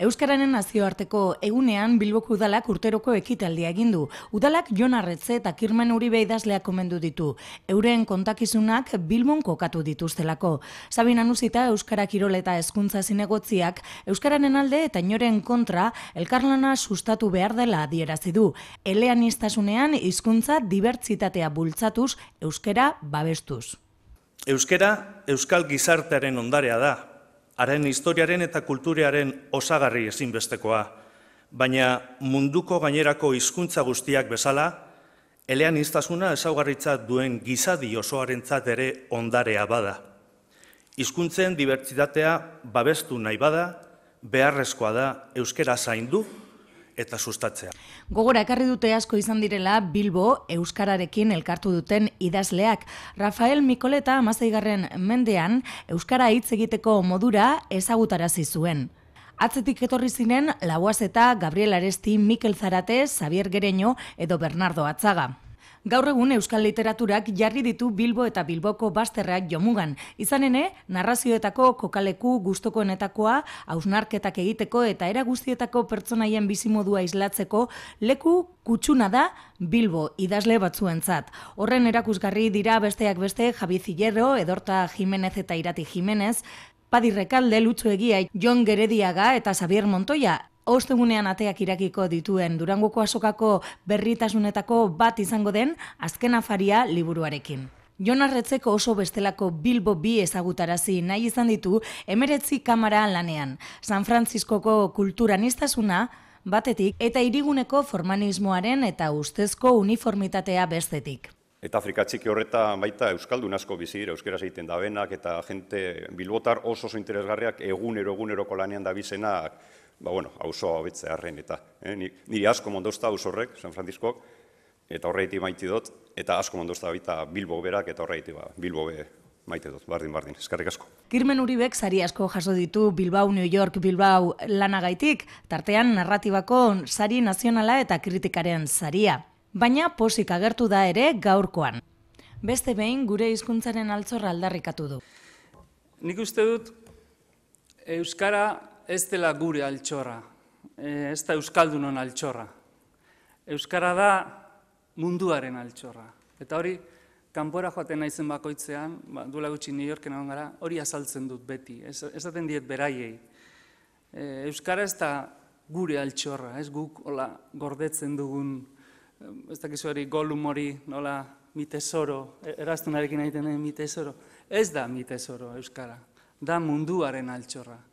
Euskararen nazioarteko egunean Bilboko udalak urteroko ekitaldia egin du. Udalak Jon Arretze eta Kirmen Uribe idazleak komendu ditu. Euren kontakizunak Bilbon kokatu dituztelako. Sabina Nuzita Euskara Kirol eta Hezkuntza Zinegotziak Euskararen alde eta inoren kontra elkarlana sustatu behar dela adierazi du. Eleanistasunean hizkuntza dibertsitatea bultzatuz Euskara babestuz. Euskara, Euskal gizartearen ondarea da, haren historiaren eta kulturearen osagarri ezinbestekoa, baina munduko gainerako hizkuntza guztiak bezala, elean iztasuna ezaugarritza duen gizadi osoarentzat ere ondarea bada. Hizkuntzen dibertsitatea babestu nahi bada, beharrezkoa da euskera zaindu eta sustatzea. Gogora ekarri dute asko izan direla Bilbo euskararekin elkartu duten idazleak. Rafael Mikoleta amazeigarren mendean euskara hitz egiteko modura ezagutarazi zuen. Atzetik etorri zinen, Lauaz eta Gabriel Aresti, Mikel Zarate, Xavier Gereño edo Bernardo Atzaga. Gaur egun euskal literaturak jarri ditu Bilbo eta Bilboko basterrak jomugan. Izan narrazioetako kokaleku gustokoenetakoa, hausnarketak egiteko eta era guztietako pertsonaien bizimodua islatzeko leku kutsuna da Bilbo idazle batzuentzat. Horren erakusgarri dira besteak beste Javi Zillerro, Edorta Jimenez eta Irati Jimenez, Padirrekalde, Lutxo Egiai, Jon Gerediaga eta Xavier Montoya, Ostegunean ateak irakiko dituen Durangoko asokako berritasunetako bat izango den azken afaria liburuarekin. Jon Arretzeko oso bestelako Bilbo bi ezagutarazi nahi izan ditu emeretzi kamara lanean. San Franciscoko kulturan iztasuna, batetik, eta iriguneko formanismoaren eta ustezko uniformitatea bestetik. Eta Afrika txiki horreta baita Euskaldun asko bizir, Euskera egiten da eta jente Bilbotar oso oso interesgarriak egunero-eguneroko lanean da bizenak ba, bueno, hausoa hobetze harren, eta eh, niri asko mondozta hauz horrek, San Francisco, eta horreiti maite dut, eta asko mondozta baita Bilbo berak, eta horreiti ba, Bilbo be maite dut, bardin, bardin, eskarrik asko. Kirmen Uribek zari asko jaso ditu Bilbao, New York, Bilbao lanagaitik, tartean narratibako sari nazionala eta kritikaren saria. Baina posik agertu da ere gaurkoan. Beste behin gure hizkuntzaren altzorra aldarrikatu du. Nik uste dut, Euskara ez dela gure altxorra, eh, ez da Euskaldunon altxorra. Euskara da munduaren altxorra. Eta hori, kanpora joaten naizen bakoitzean, ba, duela gutxi New Yorken egon gara, hori azaltzen dut beti, ez, ez diet beraiei. Eh, Euskara ez da gure altxorra, ez guk hola, gordetzen dugun, eh, ez dakizu hori hori, nola, mi tesoro, e, erastunarekin egiten mi tesoro. Ez da mi tesoro, Euskara, da munduaren altxorra.